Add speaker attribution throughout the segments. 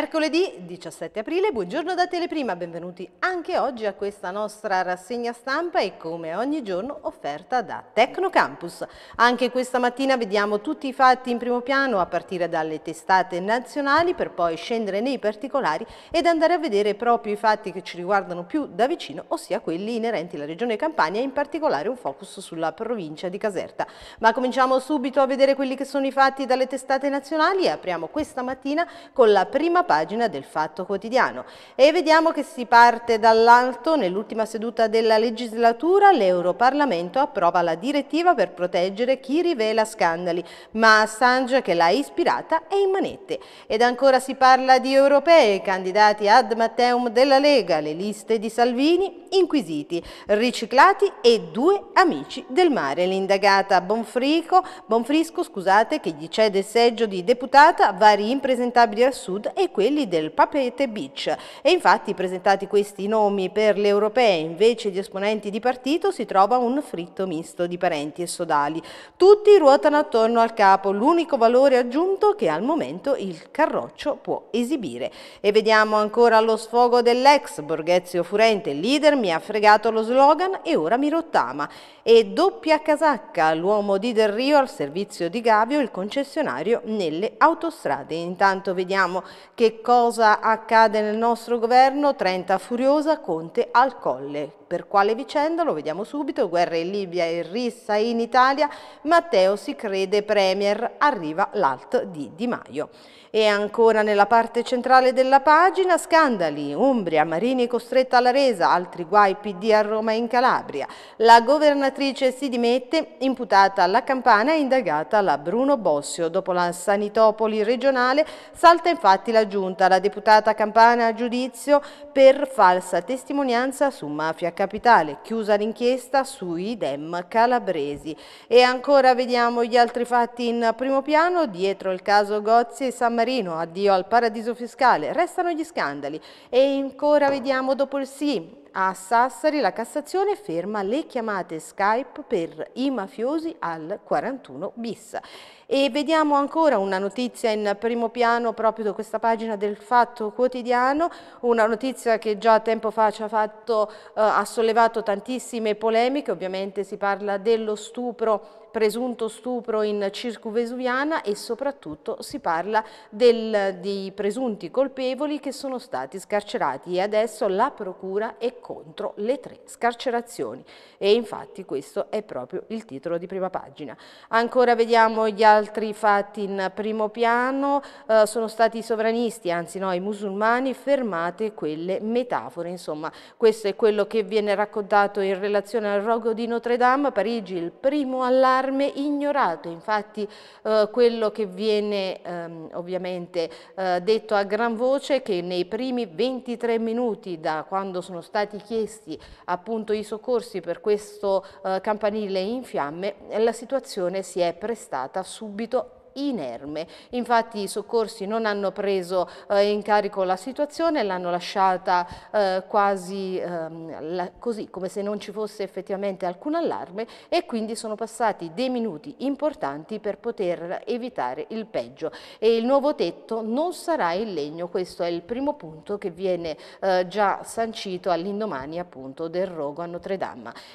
Speaker 1: Mercoledì 17 aprile, buongiorno da Teleprima, benvenuti anche oggi a questa nostra rassegna stampa e come ogni giorno offerta da Tecnocampus. Anche questa mattina vediamo tutti i fatti in primo piano a partire dalle testate nazionali per poi scendere nei particolari ed andare a vedere proprio i fatti che ci riguardano più da vicino, ossia quelli inerenti alla regione Campania e in particolare un focus sulla provincia di Caserta. Ma cominciamo subito a vedere quelli che sono i fatti dalle testate nazionali e apriamo questa mattina con la prima pagina del fatto fatto quotidiano. E vediamo che si parte dall'alto, nell'ultima seduta della legislatura l'Europarlamento approva la direttiva per proteggere chi rivela scandali, ma Assange che l'ha ispirata è in manette. Ed ancora si parla di europei, candidati ad Matteum della Lega, le liste di Salvini, inquisiti, riciclati e due amici del mare. L'indagata Bonfrico, Bonfrisco scusate, che gli cede il seggio di deputata, vari impresentabili al sud e quelli del Papa Capete Beach. E infatti presentati questi nomi per le europee invece di esponenti di partito si trova un fritto misto di parenti e sodali. Tutti ruotano attorno al capo, l'unico valore aggiunto che al momento il Carroccio può esibire. E vediamo ancora lo sfogo dell'ex Borghezio Furente, leader mi ha fregato lo slogan e ora mi rottama. E doppia casacca, l'uomo di Del Rio al servizio di Gavio, il concessionario nelle autostrade. Intanto vediamo che cosa accade nel nostro governo, Trenta furiosa, Conte al colle. Per quale vicenda? Lo vediamo subito, guerra in Libia e rissa in Italia, Matteo si crede premier, arriva l'alt di Di Maio. E ancora nella parte centrale della pagina, scandali, Umbria, Marini costretta alla resa, altri guai PD a Roma e in Calabria. La governatrice si dimette, imputata alla Campana e indagata la Bruno Bossio. Dopo la Sanitopoli regionale salta infatti la giunta, la deputata Campana a giudizio per falsa testimonianza su Mafia Capitale, chiusa l'inchiesta sui dem calabresi. E ancora vediamo gli altri fatti in primo piano, dietro il caso Gozzi e San Marino Marino, addio al paradiso fiscale, restano gli scandali e ancora vediamo dopo il sì. A Sassari la Cassazione ferma le chiamate Skype per i mafiosi al 41 bis. E vediamo ancora una notizia in primo piano proprio da questa pagina del Fatto Quotidiano, una notizia che già tempo fa ci ha, fatto, eh, ha sollevato tantissime polemiche, ovviamente si parla dello stupro presunto stupro in Circuvesuviana e soprattutto si parla del, di presunti colpevoli che sono stati scarcerati e adesso la procura è contro le tre scarcerazioni e infatti questo è proprio il titolo di prima pagina. Ancora vediamo gli altri fatti in primo piano, eh, sono stati i sovranisti, anzi no, i musulmani, fermate quelle metafore, insomma questo è quello che viene raccontato in relazione al rogo di Notre Dame, Parigi il primo allarme allarme ignorato, infatti eh, quello che viene ehm, ovviamente eh, detto a gran voce è che nei primi 23 minuti da quando sono stati chiesti appunto i soccorsi per questo eh, campanile in fiamme la situazione si è prestata subito inerme. Infatti i soccorsi non hanno preso eh, in carico la situazione, l'hanno lasciata eh, quasi ehm, la, così, come se non ci fosse effettivamente alcun allarme e quindi sono passati dei minuti importanti per poter evitare il peggio. E il nuovo tetto non sarà in legno, questo è il primo punto che viene eh, già sancito all'indomani appunto del rogo a Notre Dame.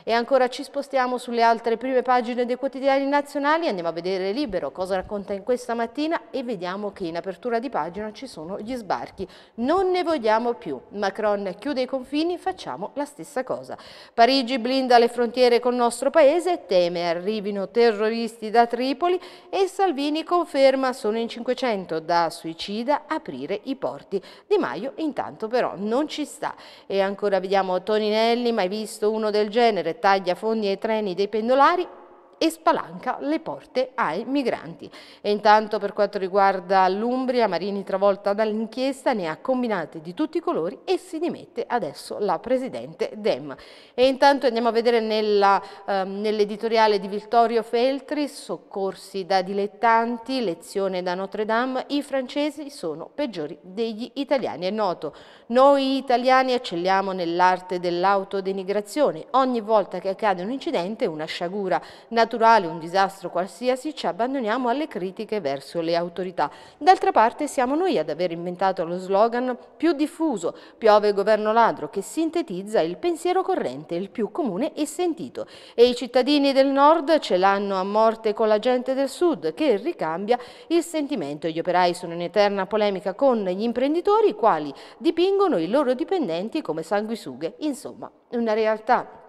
Speaker 1: E ancora ci spostiamo sulle altre prime pagine dei quotidiani nazionali, andiamo a vedere Libero cosa racconta conta in questa mattina e vediamo che in apertura di pagina ci sono gli sbarchi. Non ne vogliamo più. Macron chiude i confini, facciamo la stessa cosa. Parigi blinda le frontiere col nostro paese, teme arrivino terroristi da Tripoli e Salvini conferma sono in 500 da suicida aprire i porti. Di Maio intanto però non ci sta. E ancora vediamo Toninelli, mai visto uno del genere, taglia fondi ai treni dei pendolari, e spalanca le porte ai migranti. E intanto per quanto riguarda l'Umbria, Marini travolta dall'inchiesta ne ha combinate di tutti i colori e si dimette adesso la Presidente Dem. E intanto andiamo a vedere ehm, nell'editoriale ehm, nell di Vittorio Feltri, soccorsi da dilettanti, lezione da Notre Dame, i francesi sono peggiori degli italiani. È noto, noi italiani eccelliamo nell'arte dell'autodenigrazione, ogni volta che accade un incidente una sciagura naturale naturale, un disastro qualsiasi, ci abbandoniamo alle critiche verso le autorità. D'altra parte siamo noi ad aver inventato lo slogan più diffuso, piove governo ladro, che sintetizza il pensiero corrente, il più comune e sentito. E i cittadini del nord ce l'hanno a morte con la gente del sud, che ricambia il sentimento. Gli operai sono in eterna polemica con gli imprenditori, i quali dipingono i loro dipendenti come sanguisughe. Insomma, una realtà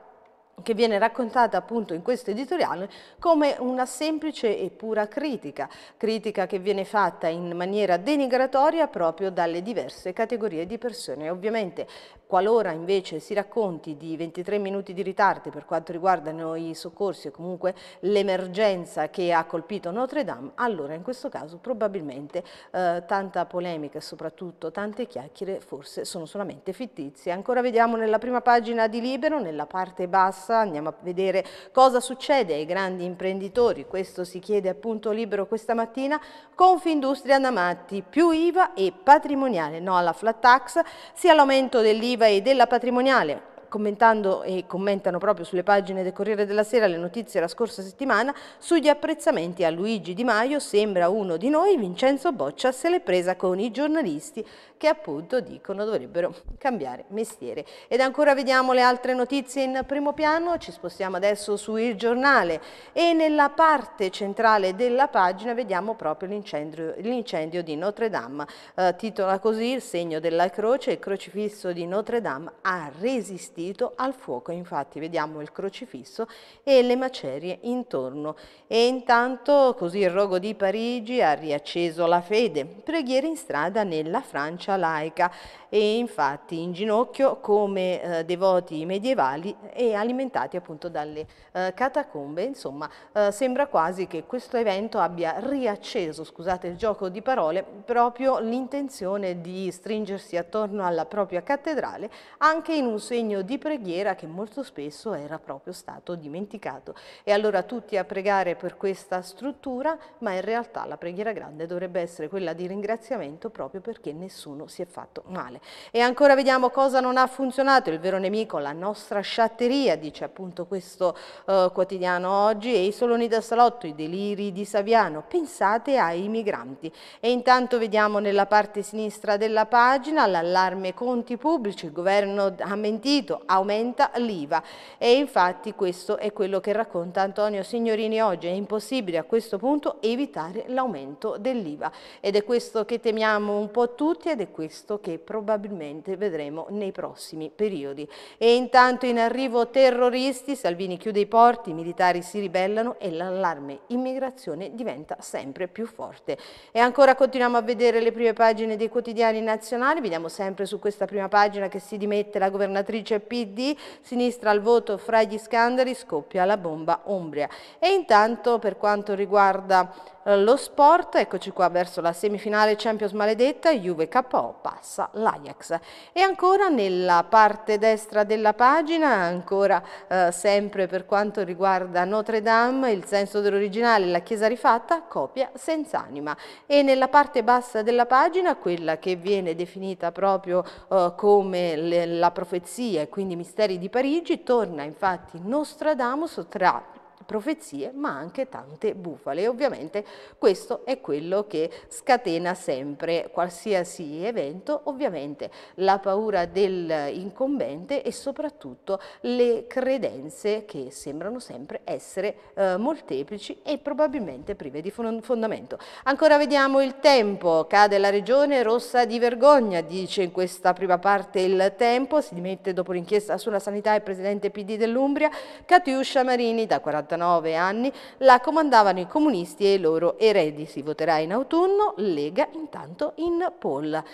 Speaker 1: che viene raccontata appunto in questo editoriale come una semplice e pura critica, critica che viene fatta in maniera denigratoria proprio dalle diverse categorie di persone. Ovviamente Qualora invece si racconti di 23 minuti di ritardo per quanto riguardano i soccorsi e comunque l'emergenza che ha colpito Notre Dame, allora in questo caso probabilmente eh, tanta polemica e soprattutto tante chiacchiere forse sono solamente fittizie. Ancora vediamo nella prima pagina di Libero, nella parte bassa andiamo a vedere cosa succede ai grandi imprenditori, questo si chiede appunto Libero questa mattina, Confindustria Namatti, più IVA e patrimoniale, no alla flat tax, sia l'aumento dell'IVA IVA e della patrimoniale commentando e commentano proprio sulle pagine del Corriere della Sera le notizie la scorsa settimana, sugli apprezzamenti a Luigi Di Maio sembra uno di noi, Vincenzo Boccia se l'è presa con i giornalisti che appunto dicono dovrebbero cambiare mestiere. Ed ancora vediamo le altre notizie in primo piano, ci spostiamo adesso su Il Giornale e nella parte centrale della pagina vediamo proprio l'incendio di Notre Dame. Eh, titola così il segno della croce, il crocifisso di Notre Dame ha resistito spirito al fuoco. Infatti vediamo il crocifisso e le macerie intorno. E intanto così il rogo di Parigi ha riacceso la fede. Preghiere in strada nella Francia laica e infatti in ginocchio come eh, devoti medievali e alimentati appunto dalle eh, catacombe. Insomma, eh, sembra quasi che questo evento abbia riacceso, scusate il gioco di parole, proprio l'intenzione di stringersi attorno alla propria cattedrale anche in un segno di di preghiera che molto spesso era proprio stato dimenticato. E allora tutti a pregare per questa struttura, ma in realtà la preghiera grande dovrebbe essere quella di ringraziamento proprio perché nessuno si è fatto male. E ancora vediamo cosa non ha funzionato, il vero nemico, la nostra sciatteria, dice appunto questo eh, quotidiano oggi, e i soloni da salotto, i deliri di Saviano, pensate ai migranti. E intanto vediamo nella parte sinistra della pagina l'allarme conti pubblici, il governo ha mentito, aumenta l'IVA e infatti questo è quello che racconta Antonio Signorini oggi, è impossibile a questo punto evitare l'aumento dell'IVA ed è questo che temiamo un po' tutti ed è questo che probabilmente vedremo nei prossimi periodi. E intanto in arrivo terroristi, Salvini chiude i porti, i militari si ribellano e l'allarme immigrazione diventa sempre più forte. E ancora continuiamo a vedere le prime pagine dei quotidiani nazionali, vediamo sempre su questa prima pagina che si dimette la governatrice PD, sinistra al voto fra gli scandali, scoppia la bomba Umbria. E intanto per quanto riguarda eh, lo sport, eccoci qua verso la semifinale Champions Maledetta, Juve KO passa l'Ajax. E ancora nella parte destra della pagina, ancora eh, sempre per quanto riguarda Notre Dame, il senso dell'originale, la chiesa rifatta, copia senza anima. E nella parte bassa della pagina, quella che viene definita proprio eh, come le, la profezia e quindi misteri di Parigi, torna infatti Nostradamus tra profezie ma anche tante bufale e ovviamente questo è quello che scatena sempre qualsiasi evento, ovviamente la paura dell'incombente e soprattutto le credenze che sembrano sempre essere eh, molteplici e probabilmente prive di fondamento. Ancora vediamo il tempo, cade la regione rossa di vergogna, dice in questa prima parte il tempo, si dimette dopo l'inchiesta sulla sanità il presidente PD dell'Umbria, Catiuscia Marini da 40 49 anni, la comandavano i comunisti e i loro eredi. Si voterà in autunno, Lega intanto in polla.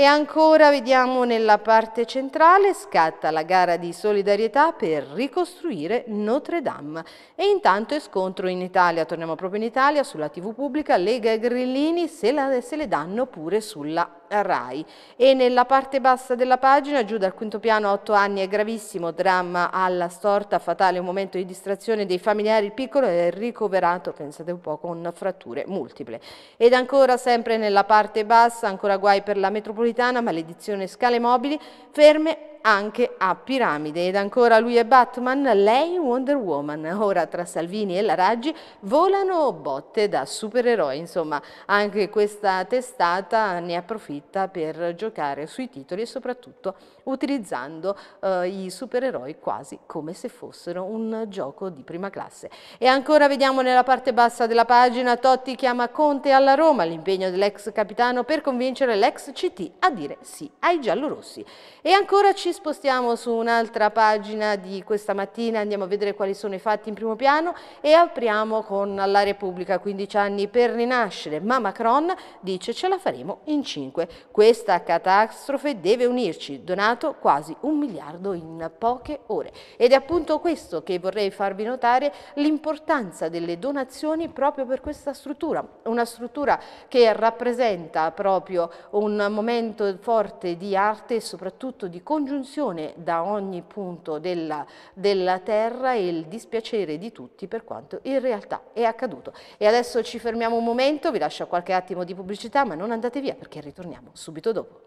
Speaker 1: E ancora vediamo nella parte centrale scatta la gara di solidarietà per ricostruire Notre Dame. E intanto è scontro in Italia, torniamo proprio in Italia, sulla TV pubblica, Lega e Grillini se, la, se le danno pure sulla RAI. E nella parte bassa della pagina, giù dal quinto piano, 8 anni è gravissimo, dramma alla storta, fatale un momento di distrazione dei familiari, il piccolo è ricoverato, pensate un po', con fratture multiple. Ed ancora sempre nella parte bassa, ancora guai per la metropolitana, napoletana, maledizione scale mobili, ferme anche a Piramide. Ed ancora lui è Batman, lei Wonder Woman. Ora tra Salvini e la Raggi volano botte da supereroi. Insomma, anche questa testata ne approfitta per giocare sui titoli e soprattutto utilizzando eh, i supereroi quasi come se fossero un gioco di prima classe. E ancora vediamo nella parte bassa della pagina Totti chiama Conte alla Roma, l'impegno dell'ex capitano per convincere l'ex CT a dire sì ai giallorossi. E ancora ci ci spostiamo su un'altra pagina di questa mattina, andiamo a vedere quali sono i fatti in primo piano e apriamo con la Repubblica, 15 anni per rinascere, ma Macron dice ce la faremo in 5. Questa catastrofe deve unirci, donato quasi un miliardo in poche ore. Ed è appunto questo che vorrei farvi notare, l'importanza delle donazioni proprio per questa struttura, una struttura che rappresenta proprio un momento forte di arte e soprattutto di congiunzione l'assunzione da ogni punto della, della terra e il dispiacere di tutti per quanto in realtà è accaduto. E adesso ci fermiamo un momento, vi lascio qualche attimo di pubblicità, ma non andate via perché ritorniamo subito dopo.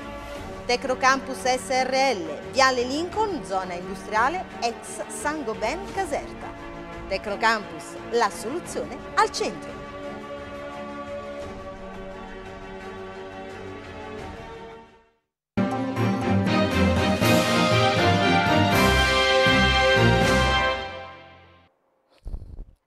Speaker 1: Tecnocampus SRL, Viale Lincoln, zona industriale ex San Goben Caserta. Tecnocampus, la soluzione al centro.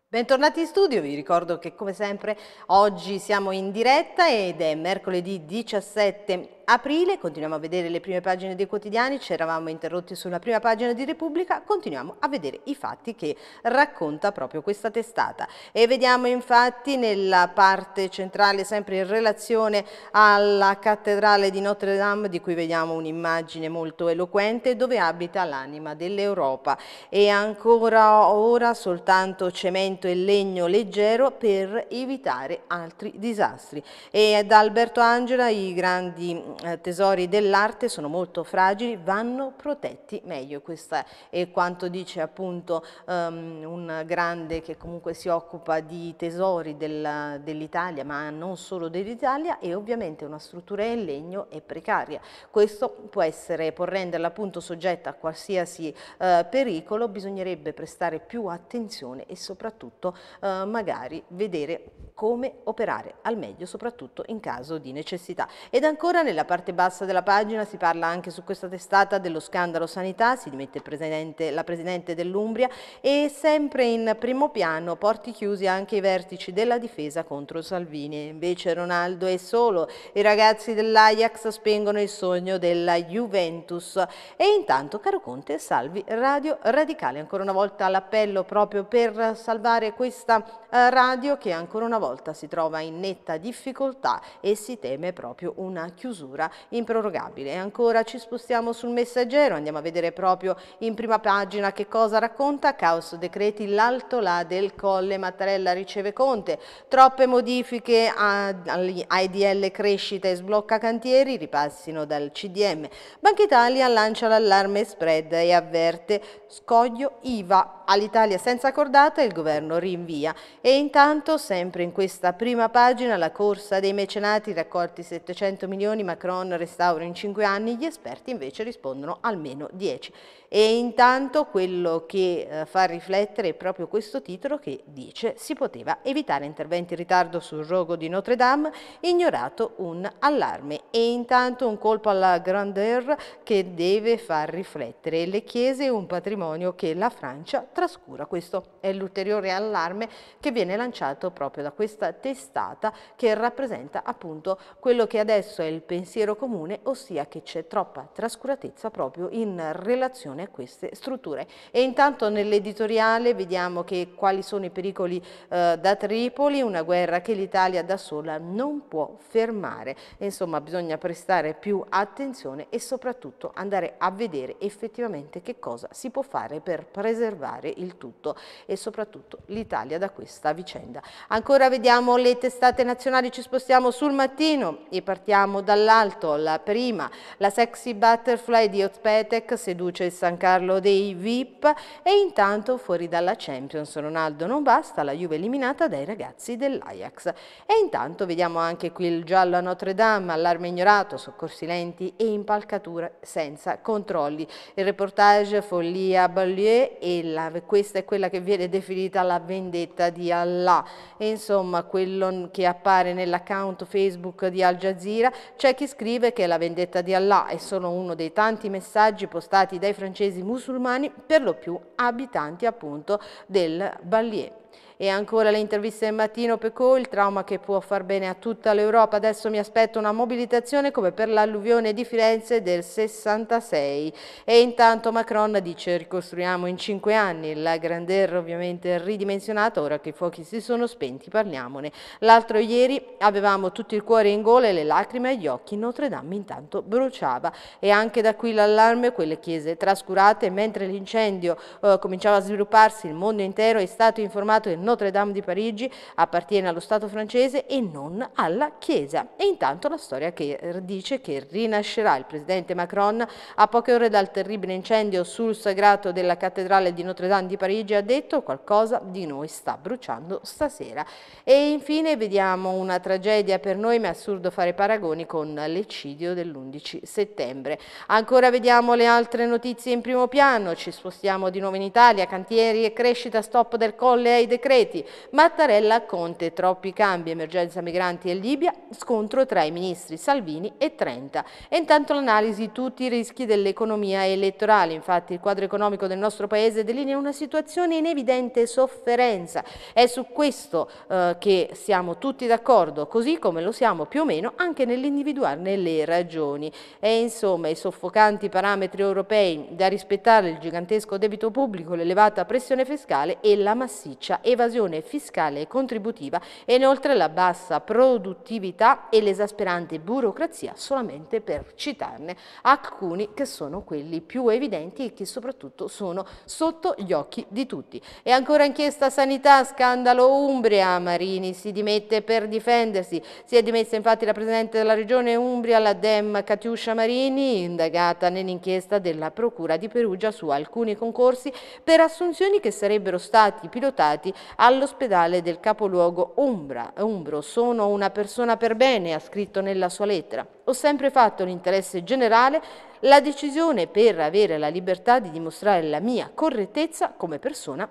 Speaker 1: Bentornati in studio, vi ricordo che come sempre oggi siamo in diretta ed è mercoledì 17 aprile, continuiamo a vedere le prime pagine dei quotidiani, ci eravamo interrotti sulla prima pagina di Repubblica, continuiamo a vedere i fatti che racconta proprio questa testata. E vediamo infatti nella parte centrale, sempre in relazione alla cattedrale di Notre Dame, di cui vediamo un'immagine molto eloquente, dove abita l'anima dell'Europa. E ancora ora soltanto cemento e legno leggero per evitare altri disastri. E da Alberto Angela i grandi eh, tesori dell'arte sono molto fragili, vanno protetti meglio. Questo è quanto dice appunto um, un grande che comunque si occupa di tesori del, dell'Italia, ma non solo dell'Italia, e ovviamente una struttura in legno è precaria. Questo può, essere, può renderla appunto soggetta a qualsiasi uh, pericolo, bisognerebbe prestare più attenzione e soprattutto uh, magari vedere come operare al meglio, soprattutto in caso di necessità. Ed ancora nella nella parte bassa della pagina si parla anche su questa testata dello scandalo sanità, si dimette presidente, la presidente dell'Umbria e sempre in primo piano porti chiusi anche i vertici della difesa contro Salvini. Invece Ronaldo è solo, i ragazzi dell'Ajax spengono il sogno della Juventus e intanto caro Conte salvi Radio Radicale. Ancora una volta l'appello proprio per salvare questa eh, radio che ancora una volta si trova in netta difficoltà e si teme proprio una chiusura misura improrogabile. E ancora ci spostiamo sul messaggero, andiamo a vedere proprio in prima pagina che cosa racconta. Caos decreti, l'alto là del Colle, Mattarella riceve Conte. Troppe modifiche ai crescita e sblocca cantieri, ripassino dal CDM. Banca Italia lancia l'allarme spread e avverte scoglio IVA All'Italia senza cordata il governo rinvia e intanto sempre in questa prima pagina la corsa dei mecenati raccolti 700 milioni, Macron restauro in 5 anni, gli esperti invece rispondono almeno 10. E intanto quello che eh, fa riflettere è proprio questo titolo che dice si poteva evitare interventi in ritardo sul rogo di Notre Dame, ignorato un allarme. E intanto un colpo alla grandeur che deve far riflettere le chiese, un patrimonio che la Francia trascura. Questo è l'ulteriore allarme che viene lanciato proprio da questa testata che rappresenta appunto quello che adesso è il pensiero comune, ossia che c'è troppa trascuratezza proprio in relazione a queste strutture. E intanto nell'editoriale vediamo che, quali sono i pericoli eh, da Tripoli, una guerra che l'Italia da sola non può fermare. Insomma bisogna prestare più attenzione e soprattutto andare a vedere effettivamente che cosa si può fare per preservare il tutto e soprattutto l'Italia da questa vicenda. Ancora vediamo le testate nazionali, ci spostiamo sul mattino e partiamo dall'alto. La prima, la sexy butterfly di Ozpetec seduce il San Giancarlo dei VIP e intanto fuori dalla Champions Ronaldo non basta, la Juve eliminata dai ragazzi dell'Ajax. E intanto vediamo anche qui il giallo a Notre Dame, allarme ignorato, soccorsi lenti e impalcature senza controlli. Il reportage follia Ballier e la, questa è quella che viene definita la vendetta di Allah. E insomma, quello che appare nell'account Facebook di Al Jazeera, c'è chi scrive che la vendetta di Allah è solo uno dei tanti messaggi postati dai francesi francesi musulmani, per lo più abitanti appunto del Ballier e ancora le interviste del mattino Pecò, il trauma che può far bene a tutta l'Europa. Adesso mi aspetto una mobilitazione come per l'alluvione di Firenze del 66. E intanto Macron dice ricostruiamo in cinque anni la Grandeur ovviamente ridimensionata, ora che i fuochi si sono spenti parliamone. L'altro ieri avevamo tutto il cuore in gola e le lacrime agli occhi, Notre Dame intanto bruciava e anche da qui l'allarme, quelle chiese trascurate, mentre l'incendio eh, cominciava a svilupparsi, il mondo intero è stato informato che Notre-Dame di Parigi appartiene allo Stato francese e non alla Chiesa. E intanto la storia che eh, dice che rinascerà il presidente Macron a poche ore dal terribile incendio sul sagrato della cattedrale di Notre-Dame di Parigi ha detto qualcosa di noi sta bruciando stasera. E infine vediamo una tragedia per noi ma è assurdo fare paragoni con l'eccidio dell'11 settembre. Ancora vediamo le altre notizie in primo piano, ci spostiamo di nuovo in Italia, cantieri e crescita, stop del colle ai decreti decreti. Mattarella, Conte, troppi cambi, emergenza migranti e Libia, scontro tra i ministri Salvini e Trenta. E intanto l'analisi tutti i rischi dell'economia elettorale. Infatti il quadro economico del nostro Paese delinea una situazione in evidente sofferenza. È su questo eh, che siamo tutti d'accordo, così come lo siamo più o meno anche nell'individuarne le ragioni. E insomma i soffocanti parametri europei da rispettare il gigantesco debito pubblico, l'elevata pressione fiscale e la massiccia evasione l'evasione fiscale e contributiva e inoltre la bassa produttività e l'esasperante burocrazia solamente per citarne alcuni che sono quelli più evidenti e che soprattutto sono sotto gli occhi di tutti. E ancora inchiesta sanità, scandalo Umbria, Marini si dimette per difendersi, si è dimessa infatti la Presidente della Regione Umbria, la Dem Catiuscia Marini, indagata nell'inchiesta della Procura di Perugia su alcuni concorsi per assunzioni che sarebbero stati pilotati all'ospedale del capoluogo Umbra. Umbro, sono una persona per bene, ha scritto nella sua lettera. Ho sempre fatto l'interesse generale, la decisione per avere la libertà di dimostrare la mia correttezza come persona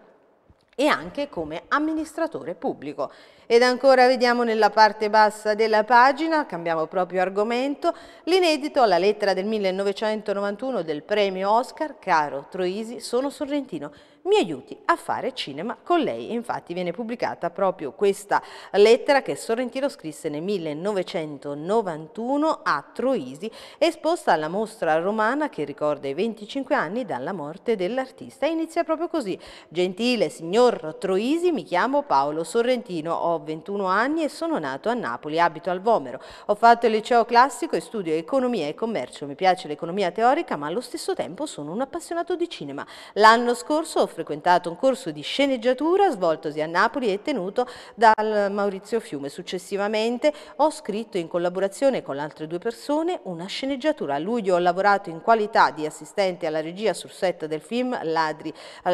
Speaker 1: e anche come amministratore pubblico. Ed ancora vediamo nella parte bassa della pagina, cambiamo proprio argomento, l'inedito alla lettera del 1991 del premio Oscar, caro Troisi, sono sorrentino mi aiuti a fare cinema con lei. infatti viene pubblicata proprio questa lettera che Sorrentino scrisse nel 1991 a Troisi, esposta alla mostra romana che ricorda i 25 anni dalla morte dell'artista. inizia proprio così. Gentile signor Troisi, mi chiamo Paolo Sorrentino, ho 21 anni e sono nato a Napoli, abito al Vomero. Ho fatto il liceo classico e studio economia e commercio. Mi piace l'economia teorica, ma allo stesso tempo sono un appassionato di cinema. L'anno scorso ho frequentato un corso di sceneggiatura svoltosi a Napoli e tenuto dal Maurizio Fiume. Successivamente ho scritto in collaborazione con altre due persone una sceneggiatura. A luglio ho lavorato in qualità di assistente alla regia sul set del film Ladri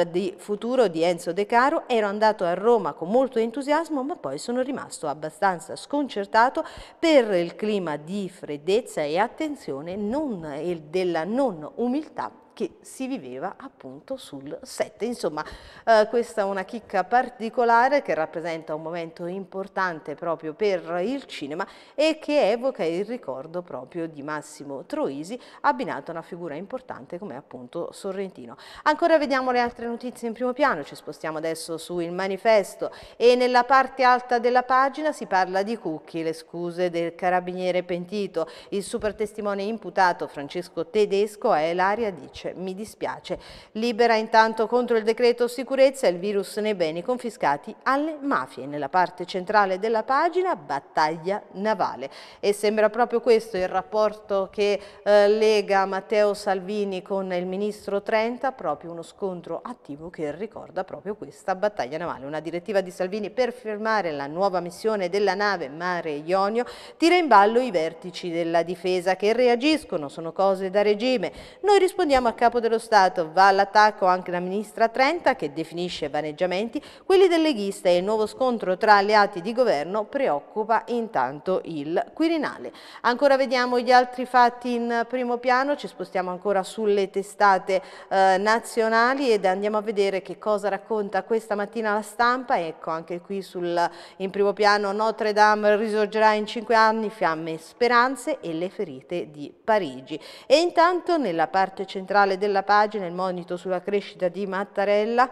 Speaker 1: di Futuro di Enzo De Caro. Ero andato a Roma con molto entusiasmo ma poi sono rimasto abbastanza sconcertato per il clima di freddezza e attenzione non, e della non umiltà che si viveva appunto sul set. Insomma, eh, questa è una chicca particolare che rappresenta un momento importante proprio per il cinema e che evoca il ricordo proprio di Massimo Troisi, abbinato a una figura importante come appunto Sorrentino. Ancora vediamo le altre notizie in primo piano, ci spostiamo adesso su Il Manifesto e nella parte alta della pagina si parla di Cucchi, le scuse del carabiniere pentito, il super testimone imputato Francesco Tedesco a Elaria dice dispiace, mi dispiace. Libera intanto contro il decreto sicurezza il virus nei beni confiscati alle mafie. Nella parte centrale della pagina battaglia navale e sembra proprio questo il rapporto che eh, lega Matteo Salvini con il ministro Trenta, proprio uno scontro attivo che ricorda proprio questa battaglia navale. Una direttiva di Salvini per fermare la nuova missione della nave Mare Ionio tira in ballo i vertici della difesa che reagiscono, sono cose da regime. Noi rispondiamo a capo dello Stato va all'attacco anche la ministra Trenta che definisce vaneggiamenti quelli del leghista e il nuovo scontro tra alleati di governo preoccupa intanto il Quirinale. Ancora vediamo gli altri fatti in primo piano, ci spostiamo ancora sulle testate eh, nazionali ed andiamo a vedere che cosa racconta questa mattina la stampa, ecco anche qui sul, in primo piano Notre Dame risorgerà in cinque anni, fiamme speranze e le ferite di Parigi. E intanto nella parte centrale centrale della pagina il monito sulla crescita di Mattarella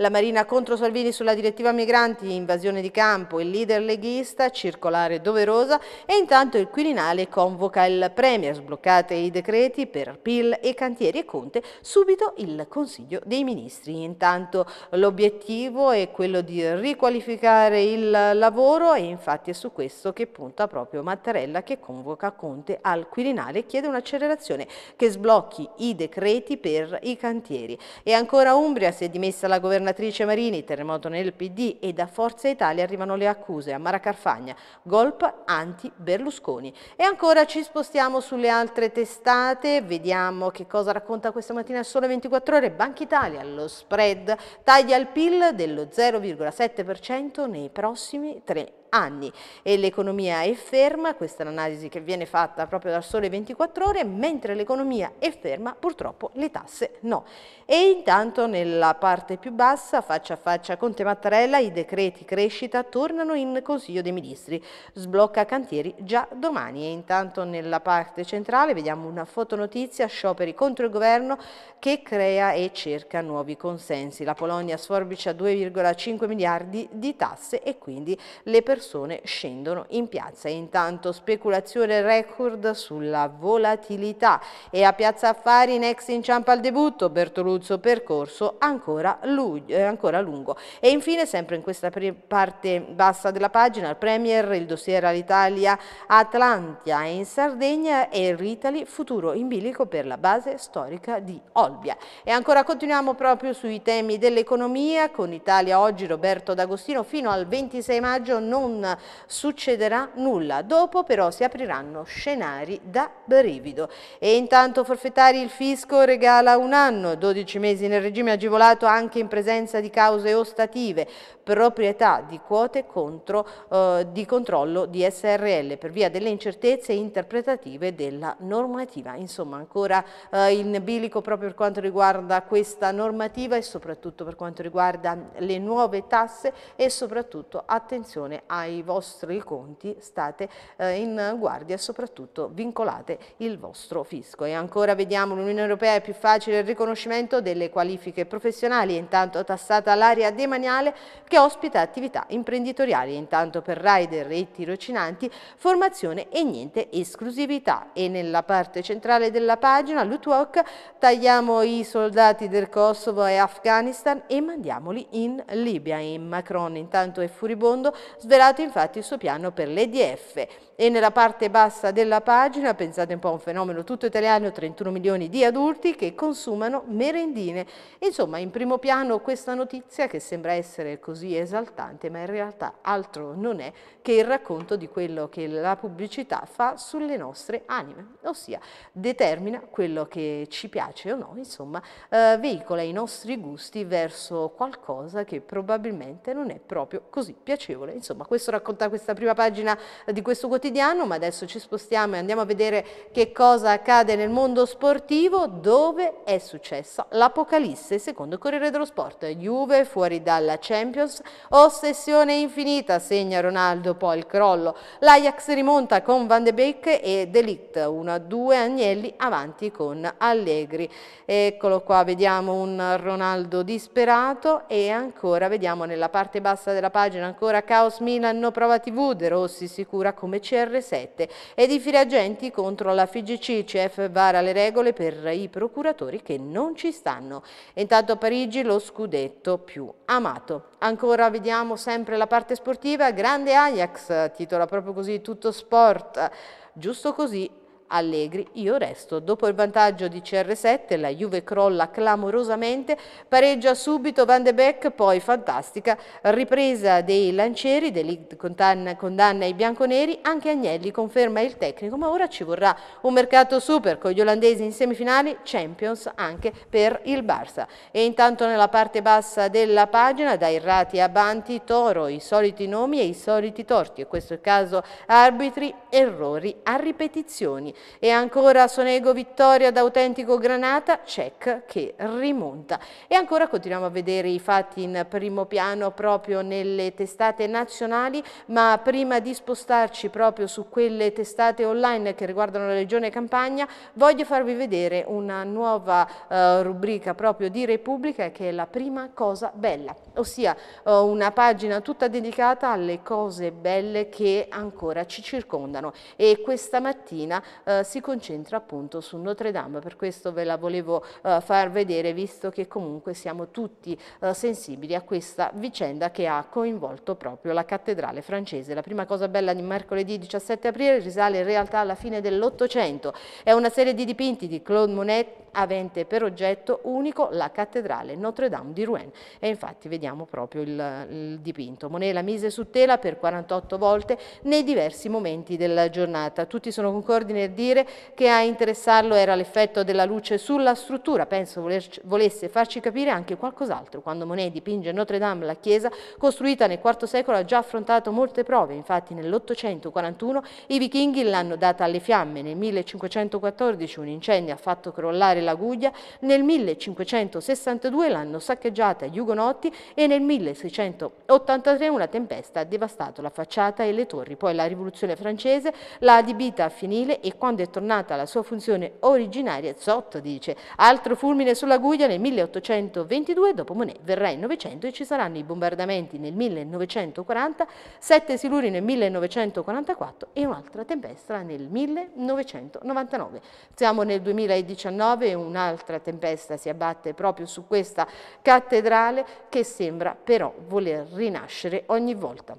Speaker 1: la Marina contro Salvini sulla direttiva migranti, invasione di campo, il leader leghista, circolare doverosa e intanto il Quirinale convoca il Premier, sbloccate i decreti per PIL e cantieri e Conte, subito il Consiglio dei Ministri. Intanto l'obiettivo è quello di riqualificare il lavoro e infatti è su questo che punta proprio Mattarella che convoca Conte al Quirinale e chiede un'accelerazione che sblocchi i decreti per i cantieri. E ancora Umbria si è dimessa la governazione senatrice Marini, terremoto nel PD e da Forza Italia arrivano le accuse a Mara Carfagna, golp anti-Berlusconi. E ancora ci spostiamo sulle altre testate, vediamo che cosa racconta questa mattina solo 24 ore Banca Italia, lo spread taglia il PIL dello 0,7% nei prossimi tre anni e l'economia è ferma, questa è l'analisi che viene fatta proprio da sole 24 ore, mentre l'economia è ferma purtroppo le tasse no. E intanto nella parte più bassa, faccia a faccia con Te Mattarella, i decreti crescita tornano in Consiglio dei Ministri, sblocca cantieri già domani e intanto nella parte centrale vediamo una fotonotizia, scioperi contro il governo che crea e cerca nuovi consensi. La Polonia sforbicia 2,5 miliardi di tasse e quindi le persone persone scendono in piazza. Intanto speculazione record sulla volatilità e a Piazza Affari Next inciampa al debutto, Bertoluzzo percorso ancora, eh, ancora lungo. E infine sempre in questa parte bassa della pagina il Premier, il dossier all'Italia, Atlantia in Sardegna e Ritali futuro in bilico per la base storica di Olbia. E ancora continuiamo proprio sui temi dell'economia con Italia Oggi Roberto D'Agostino fino al 26 maggio non non succederà nulla, dopo però si apriranno scenari da brivido. E intanto forfettari il fisco regala un anno, 12 mesi nel regime agevolato anche in presenza di cause ostative, proprietà di quote contro, eh, di controllo di SRL per via delle incertezze interpretative della normativa. Insomma ancora eh, in bilico proprio per quanto riguarda questa normativa e soprattutto per quanto riguarda le nuove tasse e soprattutto attenzione a ai vostri conti state eh, in guardia e soprattutto vincolate il vostro fisco. E ancora vediamo l'Unione Europea è più facile il riconoscimento delle qualifiche professionali, intanto tassata l'area demaniale che ospita attività imprenditoriali, intanto per rider e tirocinanti formazione e niente esclusività. E nella parte centrale della pagina, l'Utwalk, tagliamo i soldati del Kosovo e Afghanistan e mandiamoli in Libia. E Macron intanto è furibondo, svelato Stato infatti il suo piano per l'EDF e nella parte bassa della pagina, pensate un po' a un fenomeno tutto italiano, 31 milioni di adulti che consumano merendine. Insomma, in primo piano questa notizia che sembra essere così esaltante, ma in realtà altro non è che il racconto di quello che la pubblicità fa sulle nostre anime, ossia determina quello che ci piace o no, insomma, eh, veicola i nostri gusti verso qualcosa che probabilmente non è proprio così piacevole. Insomma, questo questo racconta questa prima pagina di questo quotidiano, ma adesso ci spostiamo e andiamo a vedere che cosa accade nel mondo sportivo dove è successa l'Apocalisse secondo Corriere dello Sport. Juve fuori dalla Champions, ossessione infinita, segna Ronaldo, poi il crollo. L'Ajax rimonta con Van de Beek e De Ligt, 1-2 Agnelli avanti con Allegri. Eccolo qua, vediamo un Ronaldo disperato e ancora vediamo nella parte bassa della pagina ancora Caos Milan No Prova TV, De Rossi sicura come CR7 ed i filiagenti contro la FIGC, CF vara le regole per i procuratori che non ci stanno. intanto a Parigi lo scudetto più amato. Ancora vediamo sempre la parte sportiva, grande Ajax, titola proprio così tutto sport, giusto così Allegri, io resto. Dopo il vantaggio di CR7 la Juve crolla clamorosamente, pareggia subito Van de Beek, poi fantastica ripresa dei lancieri, Delict condanna, condanna i bianconeri, anche Agnelli conferma il tecnico, ma ora ci vorrà un mercato super con gli olandesi in semifinali, Champions anche per il Barça. E intanto nella parte bassa della pagina, dai rati a banti, Toro, i soliti nomi e i soliti torti, e questo è il caso arbitri, errori a ripetizioni. E ancora Sonego vittoria da autentico Granata, check che rimonta. E ancora continuiamo a vedere i fatti in primo piano proprio nelle testate nazionali, ma prima di spostarci proprio su quelle testate online che riguardano la Regione Campania, voglio farvi vedere una nuova eh, rubrica proprio di Repubblica che è la prima cosa bella, ossia eh, una pagina tutta dedicata alle cose belle che ancora ci circondano e questa mattina eh, si concentra appunto su Notre Dame, per questo ve la volevo eh, far vedere visto che comunque siamo tutti eh, sensibili a questa vicenda che ha coinvolto proprio la cattedrale francese. La prima cosa bella di mercoledì 17 aprile risale in realtà alla fine dell'Ottocento, è una serie di dipinti di Claude Monet avente per oggetto unico la cattedrale Notre Dame di Rouen e infatti vediamo proprio il, il dipinto. Monet la mise su tela per 48 volte nei diversi momenti della giornata. Tutti sono concordi nel dire che a interessarlo era l'effetto della luce sulla struttura, penso volesse farci capire anche qualcos'altro. Quando Monet dipinge Notre Dame, la chiesa costruita nel IV secolo ha già affrontato molte prove, infatti nell'841 i vichinghi l'hanno data alle fiamme, nel 1514 un incendio ha fatto crollare la Guglia, nel 1562 l'hanno saccheggiata gli Ugonotti e nel 1683 una tempesta ha devastato la facciata e le torri. Poi la rivoluzione francese l'ha adibita a finile e quando quando è tornata alla sua funzione originaria, Zotto dice, altro fulmine sulla guglia nel 1822, dopo Monet verrà il Novecento e ci saranno i bombardamenti nel 1940, sette siluri nel 1944 e un'altra tempesta nel 1999. Siamo nel 2019 e un'altra tempesta si abbatte proprio su questa cattedrale che sembra però voler rinascere ogni volta.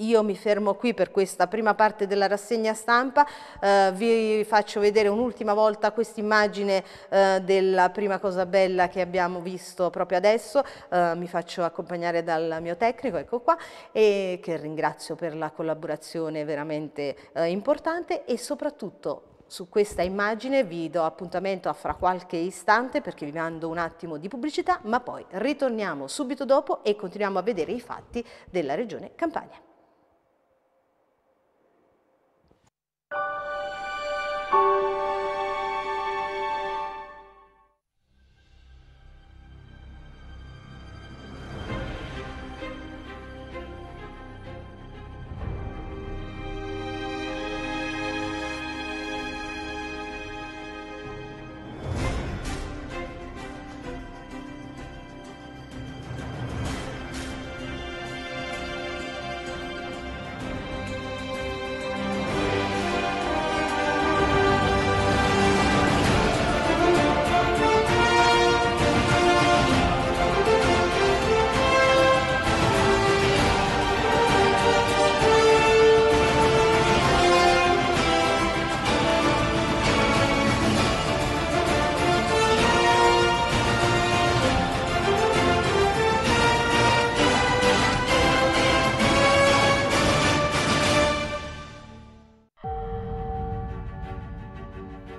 Speaker 1: Io mi fermo qui per questa prima parte della rassegna stampa, eh, vi faccio vedere un'ultima volta quest'immagine eh, della prima cosa bella che abbiamo visto proprio adesso, eh, mi faccio accompagnare dal mio tecnico, ecco qua, e che ringrazio per la collaborazione veramente eh, importante e soprattutto su questa immagine vi do appuntamento a fra qualche istante perché vi mando un attimo di pubblicità, ma poi ritorniamo subito dopo e continuiamo a vedere i fatti della Regione Campania.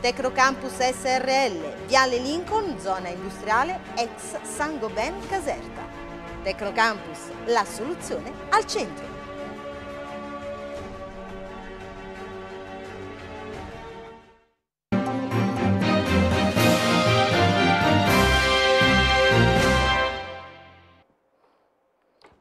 Speaker 1: Tecnocampus SRL, Viale Lincoln, zona industriale, ex San Gobain Caserta. Tecnocampus, la soluzione al centro.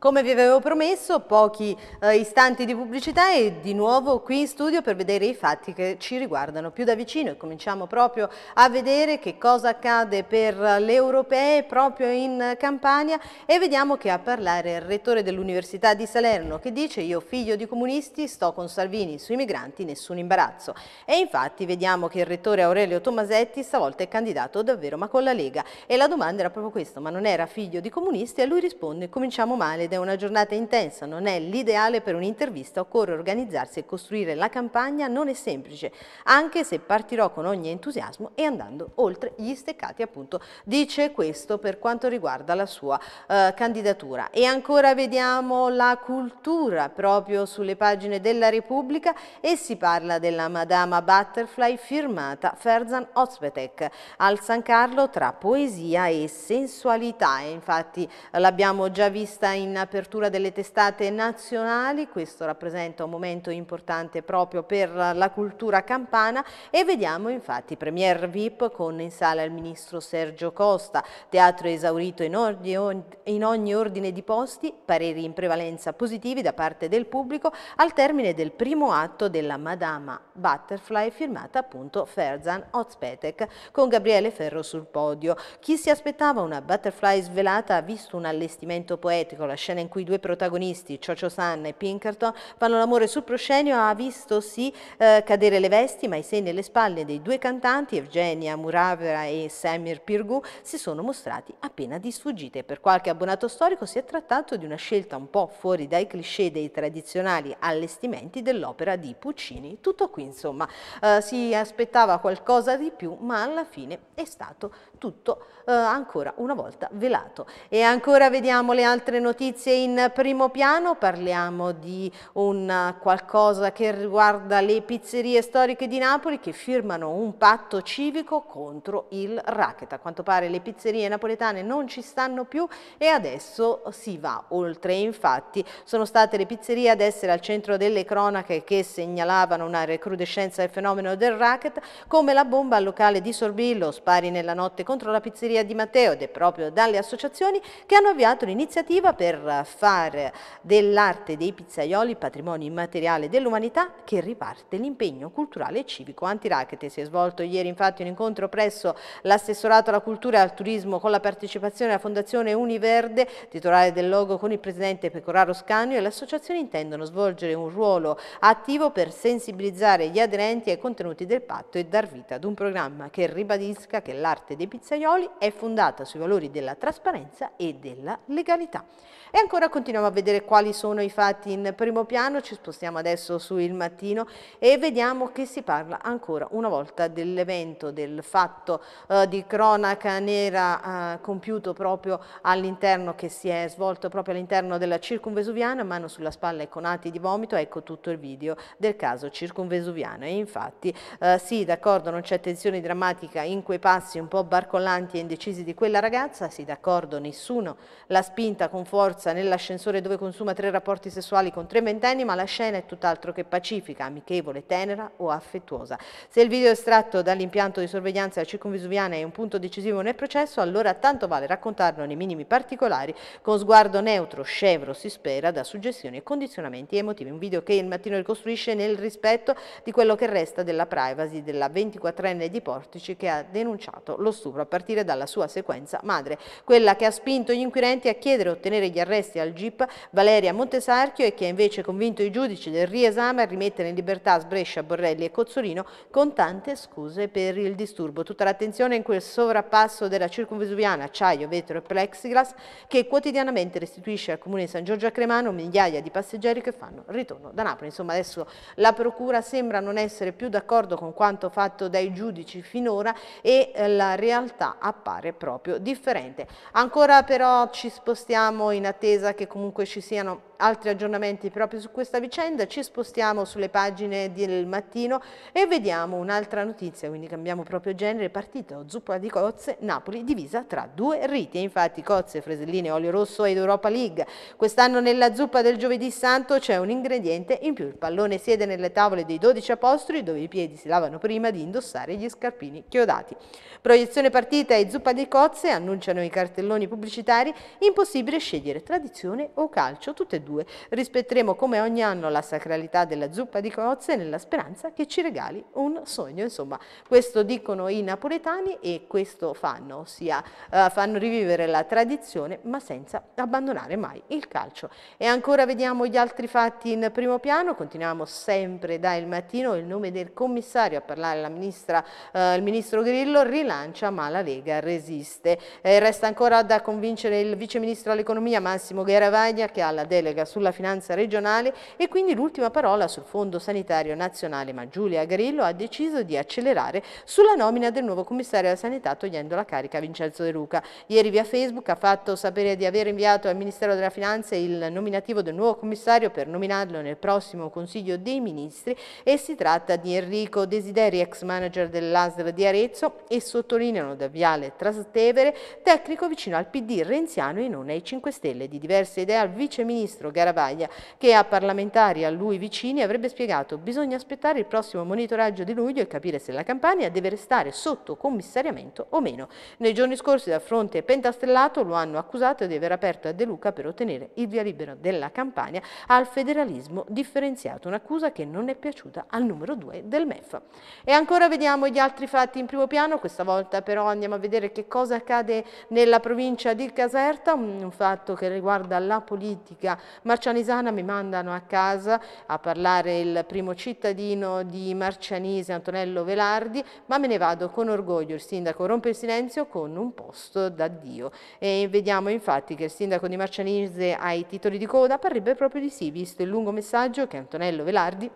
Speaker 1: Come vi avevo promesso, pochi eh, istanti di pubblicità e di nuovo qui in studio per vedere i fatti che ci riguardano più da vicino e cominciamo proprio a vedere che cosa accade per le europee proprio in Campania e vediamo che a parlare il rettore dell'Università di Salerno che dice io figlio di comunisti sto con Salvini sui migranti nessun imbarazzo e infatti vediamo che il rettore Aurelio Tomasetti stavolta è candidato davvero ma con la Lega e la domanda era proprio questa ma non era figlio di comunisti e lui risponde cominciamo male ed è una giornata intensa, non è l'ideale per un'intervista, occorre organizzarsi e costruire la campagna, non è semplice, anche se partirò con ogni entusiasmo e andando oltre gli steccati appunto. Dice questo per quanto riguarda la sua eh, candidatura. E ancora vediamo la cultura proprio sulle pagine della Repubblica e si parla della Madama Butterfly firmata Ferzan Ozpetek al San Carlo tra poesia e sensualità. E infatti l'abbiamo già vista in apertura delle testate nazionali, questo rappresenta un momento importante proprio per la cultura campana e vediamo infatti Premier VIP con in sala il ministro Sergio Costa, teatro esaurito in ogni, in ogni ordine di posti, pareri in prevalenza positivi da parte del pubblico al termine del primo atto della Madama Butterfly firmata appunto Ferzan Ozpetek con Gabriele Ferro sul podio. Chi si aspettava una Butterfly svelata ha visto un allestimento poetico, la scelta scena in cui i due protagonisti, Ciocio Sanna e Pinkerton, fanno l'amore sul proscenio ha visto sì eh, cadere le vesti, ma i seni e le spalle dei due cantanti, Evgenia Muravera e Samir Pirgu, si sono mostrati appena di sfuggite. Per qualche abbonato storico si è trattato di una scelta un po' fuori dai cliché dei tradizionali allestimenti dell'opera di Puccini. Tutto qui insomma, eh, si aspettava qualcosa di più, ma alla fine è stato tutto eh, ancora una volta velato. E ancora vediamo le altre notizie notizie in primo piano, parliamo di un eh, qualcosa che riguarda le pizzerie storiche di Napoli che firmano un patto civico contro il racket. A quanto pare le pizzerie napoletane non ci stanno più e adesso si va oltre. Infatti sono state le pizzerie ad essere al centro delle cronache che segnalavano una recrudescenza del fenomeno del racket come la bomba al locale di Sorbillo, spari nella notte contro la pizzeria di Matteo ed è proprio dalle associazioni che hanno avviato l'iniziativa per per fare dell'arte dei pizzaioli patrimonio immateriale dell'umanità che riparte l'impegno culturale e civico antiracchete. Si è svolto ieri infatti un incontro presso l'assessorato alla cultura e al turismo con la partecipazione della Fondazione Univerde, titolare del logo con il presidente Pecoraro Scanio e l'associazione intendono svolgere un ruolo attivo per sensibilizzare gli aderenti ai contenuti del patto e dar vita ad un programma che ribadisca che l'arte dei pizzaioli è fondata sui valori della trasparenza e della legalità. E ancora continuiamo a vedere quali sono i fatti in primo piano, ci spostiamo adesso su Il Mattino e vediamo che si parla ancora una volta dell'evento, del fatto eh, di cronaca nera eh, compiuto proprio all'interno, che si è svolto proprio all'interno della circunvesuviana, mano sulla spalla e con ati di vomito, ecco tutto il video del caso circunvesuviano. E infatti eh, sì, d'accordo, non c'è tensione drammatica in quei passi un po' barcollanti e indecisi di quella ragazza, sì, d'accordo, nessuno l'ha spinta con forza violenza nell'ascensore dove consuma tre rapporti sessuali con tre ventenni, ma la scena è tutt'altro che pacifica, amichevole, tenera o affettuosa. Se il video estratto dall'impianto di sorveglianza circonvisuviana è un punto decisivo nel processo, allora tanto vale raccontarlo nei minimi particolari con sguardo neutro, scevro, si spera, da suggestioni e condizionamenti emotivi. Un video che il mattino ricostruisce nel rispetto di quello che resta della privacy della 24enne di Portici che ha denunciato lo stupro a partire dalla sua sequenza madre, quella che ha spinto gli inquirenti a chiedere e ottenere gli arresti arresti al GIP Valeria Montesarchio e che ha invece convinto i giudici del riesame a rimettere in libertà Sbrescia, Borrelli e Cozzolino con tante scuse per il disturbo. Tutta l'attenzione in quel sovrappasso della circunvesuviana acciaio, vetro e plexiglas che quotidianamente restituisce al comune di San Giorgio a Cremano migliaia di passeggeri che fanno ritorno da Napoli. Insomma adesso la procura sembra non essere più d'accordo con quanto fatto dai giudici finora e eh, la realtà appare proprio differente. Ancora però ci spostiamo in attesa attesa che comunque ci siano altri aggiornamenti proprio su questa vicenda, ci spostiamo sulle pagine del mattino e vediamo un'altra notizia, quindi cambiamo proprio genere, partita zuppa di cozze, Napoli divisa tra due riti, e infatti cozze, freselline, olio rosso ed Europa League. Quest'anno nella zuppa del giovedì santo c'è un ingrediente in più, il pallone siede nelle tavole dei 12 apostoli dove i piedi si lavano prima di indossare gli scarpini chiodati. Proiezione partita e zuppa di cozze annunciano i cartelloni pubblicitari, impossibile scegliere tra tradizione o calcio, tutte e due. Rispetteremo come ogni anno la sacralità della zuppa di cozze nella speranza che ci regali un sogno. Insomma, questo dicono i napoletani e questo fanno, ossia uh, fanno rivivere la tradizione ma senza abbandonare mai il calcio. E ancora vediamo gli altri fatti in primo piano, continuiamo sempre da Il Mattino, il nome del commissario a parlare la ministra, eh, il ministro Grillo rilancia ma la Lega resiste. Eh, resta ancora da convincere il vice ministro all'economia Massimo Garavaglia che ha la delega sulla finanza regionale e quindi l'ultima parola sul Fondo Sanitario Nazionale, ma Giulia Grillo ha deciso di accelerare sulla nomina del nuovo commissario della sanità togliendo la carica a Vincenzo De Luca. Ieri via Facebook ha fatto sapere di aver inviato al Ministero della Finanza il nominativo del nuovo commissario per nominarlo nel prossimo Consiglio dei Ministri e si tratta di Enrico Desideri, ex manager dell'ASL di Arezzo e sottolineano da Viale Trastevere, tecnico vicino al PD renziano e non ai 5 Stelle di diverse idee al viceministro Garavaglia che a parlamentari a lui vicini avrebbe spiegato bisogna aspettare il prossimo monitoraggio di luglio e capire se la Campania deve restare sotto commissariamento o meno. Nei giorni scorsi da fronte pentastellato lo hanno accusato di aver aperto a De Luca per ottenere il via libero della Campania al federalismo differenziato, un'accusa che non è piaciuta al numero 2 del MEF. E ancora vediamo gli altri fatti in primo piano, questa volta però andiamo a vedere che cosa accade nella provincia di Caserta, un fatto che riguarda la politica marcianisana mi mandano a casa a parlare il primo cittadino di Marcianise, Antonello Velardi, ma me ne vado con orgoglio, il sindaco rompe il silenzio con un posto d'addio. E vediamo infatti che il sindaco di Marcianise ha i titoli di coda, parrebbe proprio di sì, visto il lungo messaggio che Antonello Velardi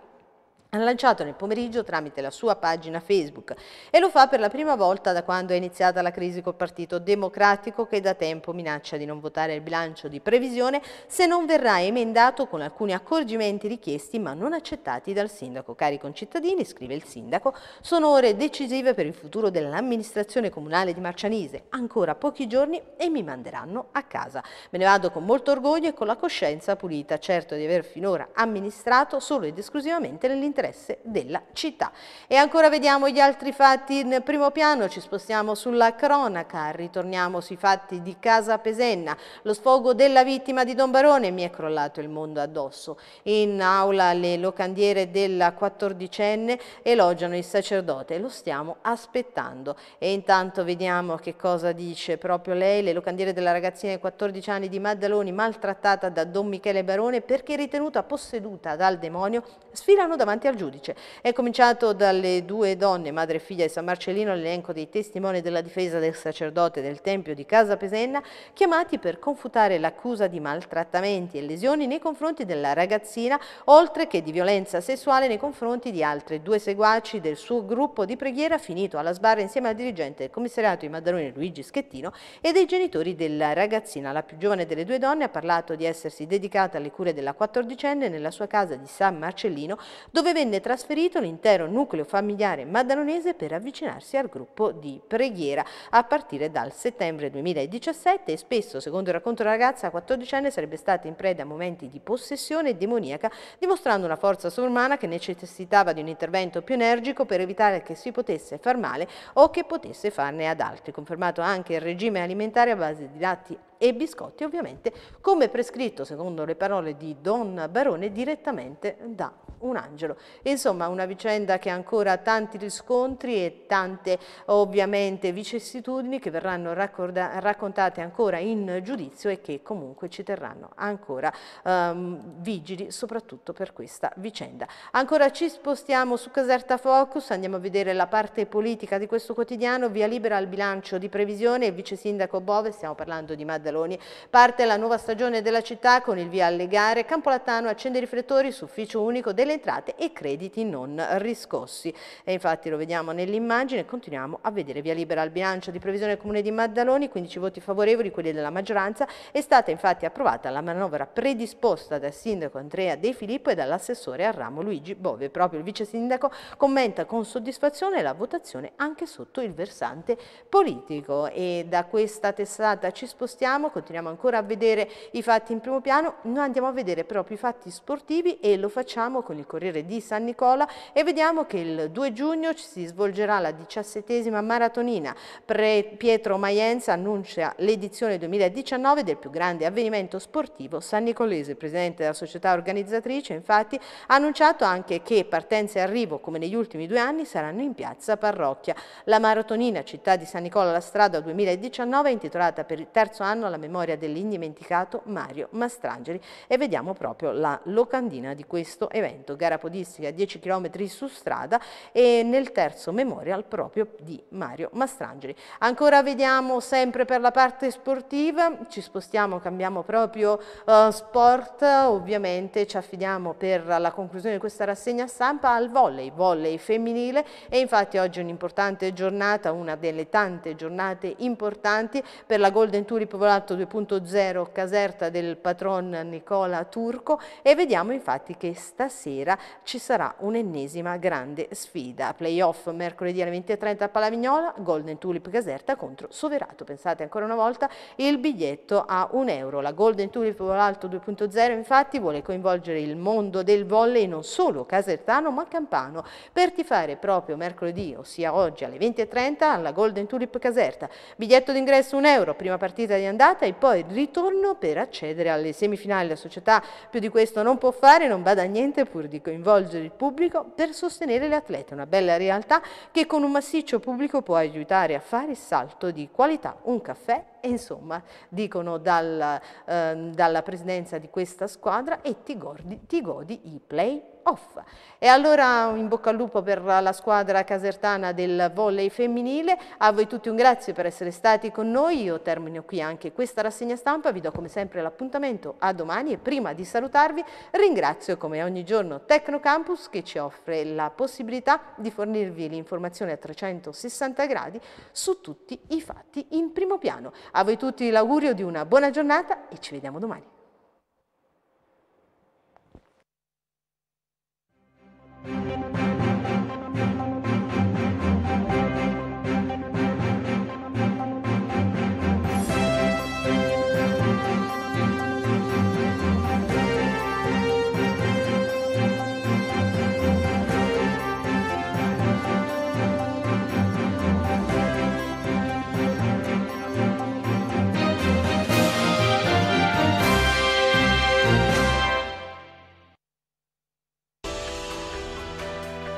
Speaker 1: ha lanciato nel pomeriggio tramite la sua pagina Facebook e lo fa per la prima volta da quando è iniziata la crisi col Partito Democratico che da tempo minaccia di non votare il bilancio di previsione se non verrà emendato con alcuni accorgimenti richiesti ma non accettati dal sindaco. Cari concittadini, scrive il sindaco, sono ore decisive per il futuro dell'amministrazione comunale di Marcianise, ancora pochi giorni e mi manderanno a casa. Me ne vado con molto orgoglio e con la coscienza pulita, certo di aver finora amministrato solo ed esclusivamente nell'interesse interesse della città. E ancora vediamo gli altri fatti in primo piano, ci spostiamo sulla cronaca, ritorniamo sui fatti di Casa Pesenna, lo sfogo della vittima di Don Barone, mi è crollato il mondo addosso. In aula le locandiere della quattordicenne elogiano il sacerdote, lo stiamo aspettando. E intanto vediamo che cosa dice proprio lei, le locandiere della ragazzina di 14 anni di Maddaloni maltrattata da Don Michele Barone perché ritenuta posseduta dal demonio, sfilano davanti al al giudice. È cominciato dalle due donne, madre e figlia di San Marcellino, l'elenco dei testimoni della difesa del sacerdote del Tempio di Casa Pesenna, chiamati per confutare l'accusa di maltrattamenti e lesioni nei confronti della ragazzina, oltre che di violenza sessuale nei confronti di altre due seguaci del suo gruppo di preghiera finito alla sbarra insieme al dirigente del commissariato di Maddarone Luigi Schettino e dei genitori della ragazzina. La più giovane delle due donne ha parlato di essersi dedicata alle cure della quattordicenne nella sua casa di San Marcellino, dove venne venne trasferito l'intero nucleo familiare maddalonese per avvicinarsi al gruppo di preghiera a partire dal settembre 2017 e spesso, secondo il racconto della ragazza, a 14 anni sarebbe stata in preda a momenti di possessione demoniaca, dimostrando una forza sovrumana che necessitava di un intervento più energico per evitare che si potesse far male o che potesse farne ad altri. Confermato anche il regime alimentare a base di latte e biscotti ovviamente come prescritto secondo le parole di Don Barone direttamente da un angelo. Insomma una vicenda che ha ancora tanti riscontri e tante ovviamente vicissitudini che verranno raccontate ancora in giudizio e che comunque ci terranno ancora ehm, vigili soprattutto per questa vicenda. Ancora ci spostiamo su Caserta Focus, andiamo a vedere la parte politica di questo quotidiano, via libera al bilancio di previsione, il vice sindaco Bove, stiamo parlando di Maddalena Pantaloni. Parte la nuova stagione della città con il via alle gare. Campolatano accende i riflettori su ufficio unico delle entrate e crediti non riscossi. E infatti lo vediamo nell'immagine, continuiamo a vedere via libera al bilancio di previsione comune di Maddaloni, 15 voti favorevoli, quelli della maggioranza. È stata infatti approvata la manovra predisposta dal sindaco Andrea De Filippo e dall'assessore al ramo Luigi Bove. Proprio il vice sindaco commenta con soddisfazione la votazione anche sotto il versante politico. E da questa testata ci spostiamo vediamo, continuiamo ancora a vedere i fatti in primo piano, noi andiamo a vedere proprio i fatti sportivi e lo facciamo con il Corriere di San Nicola e vediamo che il 2 giugno si svolgerà la diciassettesima maratonina. Pre Pietro Maienza annuncia l'edizione 2019 del più grande avvenimento sportivo san nicolese. presidente della società organizzatrice infatti ha annunciato anche che partenza e arrivo come negli ultimi due anni saranno in piazza Parrocchia. La maratonina città di San Nicola la strada 2019 è intitolata per il terzo anno quest'anno alla memoria dell'indimenticato Mario Mastrangeli e vediamo proprio la locandina di questo evento, gara podistica 10 km su strada e nel terzo memorial proprio di Mario Mastrangeli. Ancora vediamo sempre per la parte sportiva, ci spostiamo, cambiamo proprio uh, sport, ovviamente ci affidiamo per la conclusione di questa rassegna stampa al volley, volley femminile e infatti oggi è un'importante giornata, una delle tante giornate importanti per la Golden Tulip Volare Alto 2.0 Caserta del patron Nicola Turco e vediamo infatti che stasera ci sarà un'ennesima grande sfida. Playoff mercoledì alle 20.30 a Palavignola, Golden Tulip Caserta contro Soverato. Pensate ancora una volta il biglietto a un euro. La Golden Tulip Alto 2.0 infatti vuole coinvolgere il mondo del volley non solo casertano ma campano per tifare proprio mercoledì, ossia oggi alle 20.30 alla Golden Tulip Caserta. Biglietto d'ingresso 1 euro, prima partita di andata andata e poi ritorno per accedere alle semifinali. La società più di questo non può fare, non bada a niente pur di coinvolgere il pubblico per sostenere le atlete, una bella realtà che con un massiccio pubblico può aiutare a fare il salto di qualità. Un caffè e insomma dicono dal, eh, dalla presidenza di questa squadra e ti godi, ti godi i play Off. E allora in bocca al lupo per la squadra casertana del volley femminile, a voi tutti un grazie per essere stati con noi, io termino qui anche questa rassegna stampa, vi do come sempre l'appuntamento a domani e prima di salutarvi ringrazio come ogni giorno Tecnocampus che ci offre la possibilità di fornirvi l'informazione a 360 gradi su tutti i fatti in primo piano. A voi tutti l'augurio di una buona giornata e ci vediamo domani.